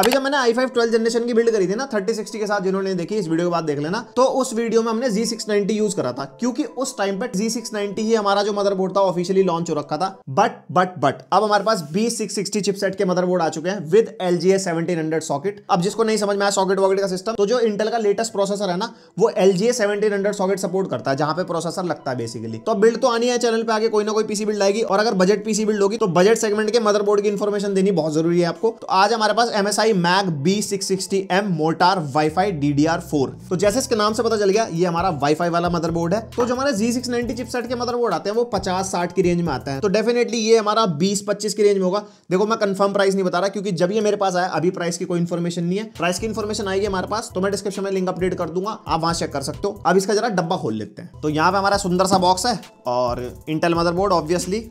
अभी जब मैंने आई फाइव ट्वेल्व जनरेशन की बिल्ड करी थी ना थर्टी सिक्सटी के साथ जिन्होंने देखी इस वीडियो के बाद देख लेना तो उस वीडियो में हमने जी सिक्स यूज करा था क्योंकि उस टाइम पर जी सिक्स ही हमारा जो मदरबोर्ड था ऑफिशियली लॉन्च हो रखा था बट बट बट अब हमारे पास B660 सिक्सटी चिपसेट के मदरबोर्ड आ चुके हैं विद एल जी सॉकेट अब जिसको नहीं समझ में आया सॉकेट वॉकेट का सिस्टम तो जो इंटेल का लेटेस्ट प्रोसेसर है ना वो L G A hundred socket support करता है जहां पर प्रोसेसर लगता है बेसिकली तो बिल्ड तो आनी है चैनल पर आगे कोई ना कोई पीसी बिल्ड आएगी और अगर बजट पीसी बिल्ड होगी तो बजट सेगमेंट के मदरबोर्ड की इन्फॉर्मेशन देनी बहुत जरूरी है आपको तो आज हमारे पास MS S I mag B six sixty M mortar wifi DDR4 तो जैसे इसके नाम से पता चल गया ये हमारा वाईफाई वाला मदरबोर्ड है तो जो हमारे Z690 चिपसेट के मदरबोर्ड आते हैं वो 50 60 की रेंज में आते हैं तो डेफिनेटली ये हमारा 20 25 की रेंज में होगा देखो मैं कंफर्म प्राइस नहीं बता रहा क्योंकि जब ये मेरे पास आया अभी प्राइस की कोई इन्फॉर्मेशन नहीं है प्राइस की इन्फॉर्मेशन आएगी हमारे पास तो मैं डिस्क्रिप्शन में लिंक अपडेट कर दूंगा आप वहां चेक कर सकते हो अब इसका जरा डब्बा खोल लेते हैं तो यहाँ पे हमारा सुंदर सा बॉक्स है और इंटेल मदरबोर्ड ऑब्वियसली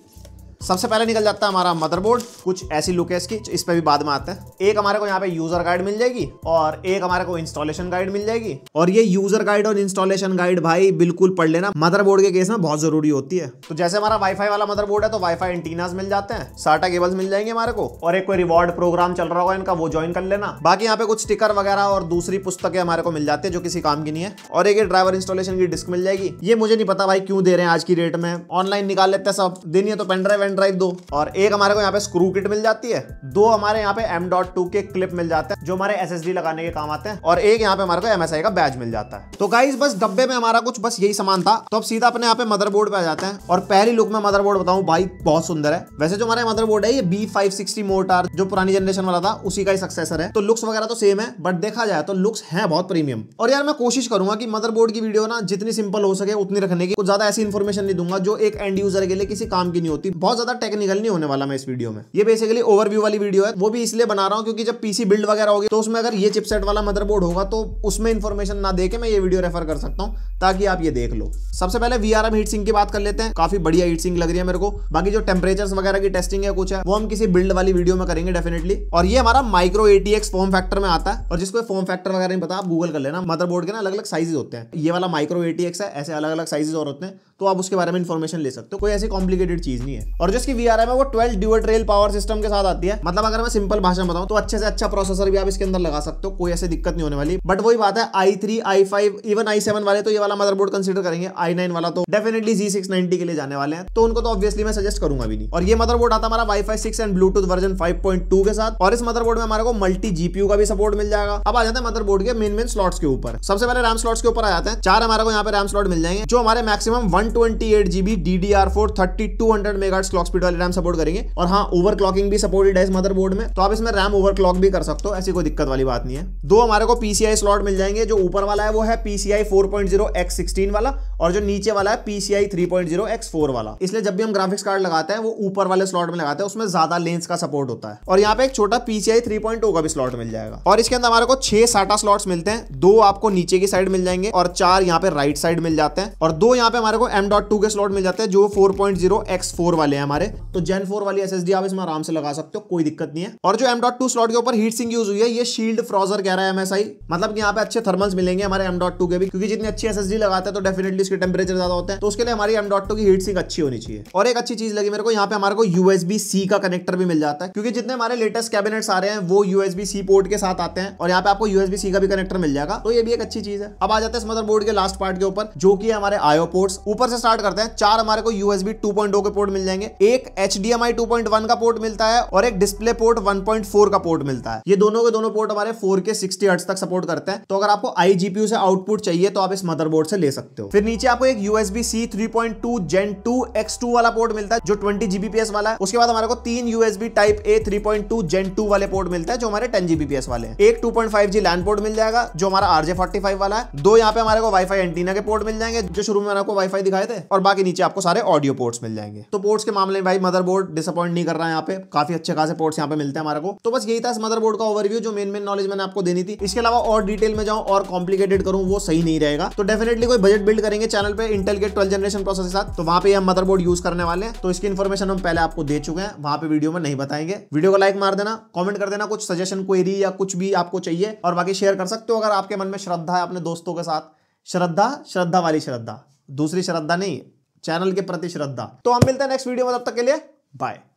सबसे पहले निकल जाता है हमारा मदरबोर्ड कुछ ऐसी लुक है इसकी इस पर भी बाद में आते हैं एक हमारे को यहाँ पे यूजर गाइड मिल जाएगी और एक हमारे को इंस्टॉलेशन गाइड मिल जाएगी और ये यूजर गाइड और इंस्टॉलेशन गाइड भाई बिल्कुल पढ़ लेना मदरबोर्ड के केस में बहुत जरूरी होती है तो जैसे हमारा वाईफाई वाला मदरबोर्ड है तो वाईफाई एंटीनास मिल जाते हैं साटा केबल्स मिल जाएंगे हमारे को और एक कोई रिवॉर्ड प्रोग्राम चल रहा होगा इनका वो ज्वाइन कर लेना बाकी यहाँ पे कुछ स्टिकर वगैरह और दूसरी पुस्तकें हमारे को मिल जाती है जो किसी काम की नहीं है और एक ड्राइवर इंस्टॉलेशन की डिस्क मिल जाएगी ये मुझे नहीं पता भाई क्यों दे रहे हैं आज की डेट में ऑनलाइन निकाल लेते हैं सब दिन ये तो पेनड्राइव एन ड्राइव दो और एक हमारे को यहाँ पे स्क्रू किट मिल जाती है दो हमारे यहाँ पे एम डॉट टू के क्लिप मिल जाते हैं जो हमारे एस लगाने के काम आते हैं और एक यहाँ पे हमारे को एमएसआई का बैच मिल जाता है तो गाइज बस डब्बे में हमारा कुछ बस यही सामान था तो अब सीधा अपने यहाँ पे मदर बोर्ड पे आ जाते हैं और पहली लुक में मदर बोर्ड बताऊँ भाई बहुत सुंदर है वैसे जो हमारा मदर बोर्ड है ये बी फाइव सिक्सटी मोटार जो पुरानी जनरेशन वाला था उसी का ही सक्सेसर है तो लुक्स वगैरह तो सेम है बट देखा जाए तो लुक्स है बहुत प्रीमियम और यार मैं कोशिश करूंगा कि मदर बोर्ड की वीडियो ना जितनी सिंपल हो सके उतनी रखने की कुछ ज्यादा ऐसी इन्फॉर्मेशन नहीं दूंगा जो एक एंड यूजर के लिए किसी काम की नहीं होती बहुत बहुत ज्यादा टेक्निकल नहीं होने वाला मैं इस वीडियो में ये बेसिकली ओवरव्यू वाली वीडियो है वो भी इसलिए बना रहा हूँ क्योंकि जब पीसी बिल्ड वगैरह होगी तो उसमें अगर ये चिपसेट वाला मदरबोर्ड होगा तो उसमें इन्फॉर्मेशन ना देके मैं ये वीडियो रेफर कर सकता हूँ ताकि आप ये देख लो सबसे पहले वी आर सिंह की बात कर लेते हैं काफी बढ़िया हीट सिंह लग रही है मेरे को बाकी जो टेम्परेचर वगैरह की टेस्टिंग है कुछ है वो हम किसी बिल्ड वाली वीडियो में करेंगे डेफिनेटली और ये हमारा माइक्रो एटीएक्स फॉर्म फैक्टर में आता है और जिसको फॉर्म फैक्टर वगैरह नहीं पता आप गूगल कर लेना मदरबोर्ड के ना अलग अलग साइजेज होते हैं ये वाला माइक्रो एटीएक्स है ऐसे अलग अलग साइजेज और होते हैं तो आप उसके बारे में इन्फॉर्मेशन ले सकते हो कोई ऐसी कॉम्प्लिकेटेड चीज नहीं है और जो इसकी वीआरएम है वो twelve dual trail power system के साथ आती है मतलब अगर मैं सिंपल भाषा में तो अच्छे से अच्छा प्रोसेसर भी आप इसके अंदर लगा सकते हो कोई ऐसी दिक्कत नहीं होने वाली बट वही बात है I three I five even I seven वाले तो ये वाला मदरबोर्ड कंसिडर करेंगे आई नाइन वाला तो डेफिनेटली जी सिक्स नाइनटी के लिए जाने वाले हैं तो उनको तो ऑब्वियसली मैं सजेस्ट करूंगा भी नहीं और ये मदरबोर्ड आता हमारा wifi six and Bluetooth version five point two के साथ और इस मदरबोर्ड में हमारे को मल्टी जीपीयू का भी सपोर्ट मिल जाएगा अब आ जाते हैं मदरबोर्ड के मेन मेन स्लॉट्स के ऊपर सबसे पहले रैम स्लॉट्स के ऊपर आ जाते हैं चार हमारे को यहाँ पे रैम स्लॉट मिल जाएंगे जो हमारे maximum one twenty eight GB D D R four thirty two hundred mega clock speed वाले रैम सपोर्ट करेंगे और हाँ ओवर क्लॉकिंग भी सपोर्टेड है इस मदरबोर्ड में तो आप इसमें रैम ओवर क्लॉक भी कर सकते हो ऐसी कोई दिक्कत वाली बात नहीं है दो हमारे को पीसीआई स्लॉट मिल जाएंगे जो ऊपर वाला है वो है PCI four point zero X sixteen वाला और जो नीचे वाला है PCI three point zero X four वाला इसलिए जब भी हम ग्राफिक्स कार्ड लगाते हैं वो ऊपर वाले स्लॉट में लगाते हैं उसमें ज्यादा लेंस का सपोर्ट होता है और यहाँ पे एक छोटा पीसीआई थ्री पॉइंट का भी स्लॉट मिल जाएगा और इसके अंदर हमारे को छह साटा स्लॉट मिलते हैं दो आपको नीचे की साइड मिल जाएंगे और चार यहाँ पे राइट साइड मिल जाते हैं और दो यहाँ पे हमारे को एम डॉट टू के स्लॉट मिल जाते हैं जो four point zero X four वाले हैं हमारे तो जेन फोर वाली एस आप इसमें आराम से लगा सकते हो कोई दिक्कत नहीं है और जो एम डॉट टू स्लॉट के ऊपर हीट सिंह यूज हुई है ये शील्ड फ्रॉजर कह रहा है एमएसआई मतलब यहाँ पे अच्छे थर्मल्स मिलेंगे हमारे एम डॉट टू के भी क्योंकि जितनी अच्छी एस लगाते हैं तो डेफिनेटली इसके टेम्परेचर ज्यादा होते हैं तो उसके लिए हमारी एम डॉट टू की हीट सिंह अच्छी होनी चाहिए और एक अच्छी चीज लगी मेरे को यहाँ पे हमारे को यूएसबी सी का कनेक्टर भी मिल जाता है क्योंकि जितने हमारे लेटेस्ट कैबिनेट्स आ रहे हैं वो यूएसबी सी पोर्ट के साथ आते हैं और यहाँ पे आपको यूएसबी सी का भी कनेक्टर मिल जाएगा तो ये भी एक अच्छी चीज है अब आ जाते हैं मदरबोर्ड के लास्ट पार्ट के ऊपर जो कि हमारे आयो पोर्ट्स ऊपर से स्टार्ट करते हैं चार हमारे को यूएसबी टू oh के पोर्ट मिल जाएंगे एक H D M I two point one का पोर्ट मिलता है और एक display port one point four का पोर्ट मिलता है ये दोनों के दोनों पोर्ट हमारे फोर के सिक्सटी हर्ट्स तक सपोर्ट करते हैं तो अगर आपको आई जीपीयू से आउटपुट चाहिए तो आप इस मदरबोर्ड से ले सकते हो फिर नीचे आपको एक USB C three point two gen two X two वाला पोर्ट मिलता है जो ट्वेंटी जीबीपीएस वाला है उसके बाद हमारे को तीन USB type A three point two gen two वाले पोर्ट मिलता है जो हमारे टेन जीबीपीएस वाले हैं एक two point five G LAN port मिल जाएगा जो हमारा आरजे फोर्टी फाइव वाला है दो यहाँ पे हमारे को वाईफाई एंटीना के पोर्ट मिल जाएंगे जो शुरू में मैंने आपको वाईफाई दिखाए थे और बाकी नीचे आपको सारे ऑडियो पोर्ट्स मिल जाएंगे तो पोर्ट्स के मामले में भाई मदरबोर्ड डिसअपॉइंट नहीं कर रहा है यहाँ पे काफी अच्छे खासे पोर्ट्स यहाँ पे मिलते हैं हमारे को तो बस यही था इस मदरबोर्ड का ओवरव्यू जो मेन मेन नॉलेज मैंने आपको देनी थी इसके अलावा और डिटेल में जाऊँ और कॉम्प्लीकेटेड करूँ वो सही नहीं रहेगा तो डेफिनेटली कोई बजट बिल्ड करेंगे चैनल पर इंटेल के ट्वेल्थ जनरेशन प्रोसेस के साथ तो वहाँ पे हम मदरबोर्ड यूज करने वाले हैं तो इसकी इन्फॉर्मेशन हम पहले आपको दे चुके हैं वहाँ पे वीडियो में नहीं बताएंगे वीडियो को लाइक मार देना कॉमेंट कर देना कुछ सजेशन क्वेरी या कुछ भी आपको चाहिए और बाकी शेयर कर सकते हो अगर आपके मन में श्रद्धा है अपने दोस्तों के साथ श्रद्धा श्रद्धा वाली श्रद्धा दूसरी श्रद्धा नहीं चैनल के प्रति श्रद्धा तो हम मिलते हैं नेक्स्ट वीडियो में तब तक के लिए बाय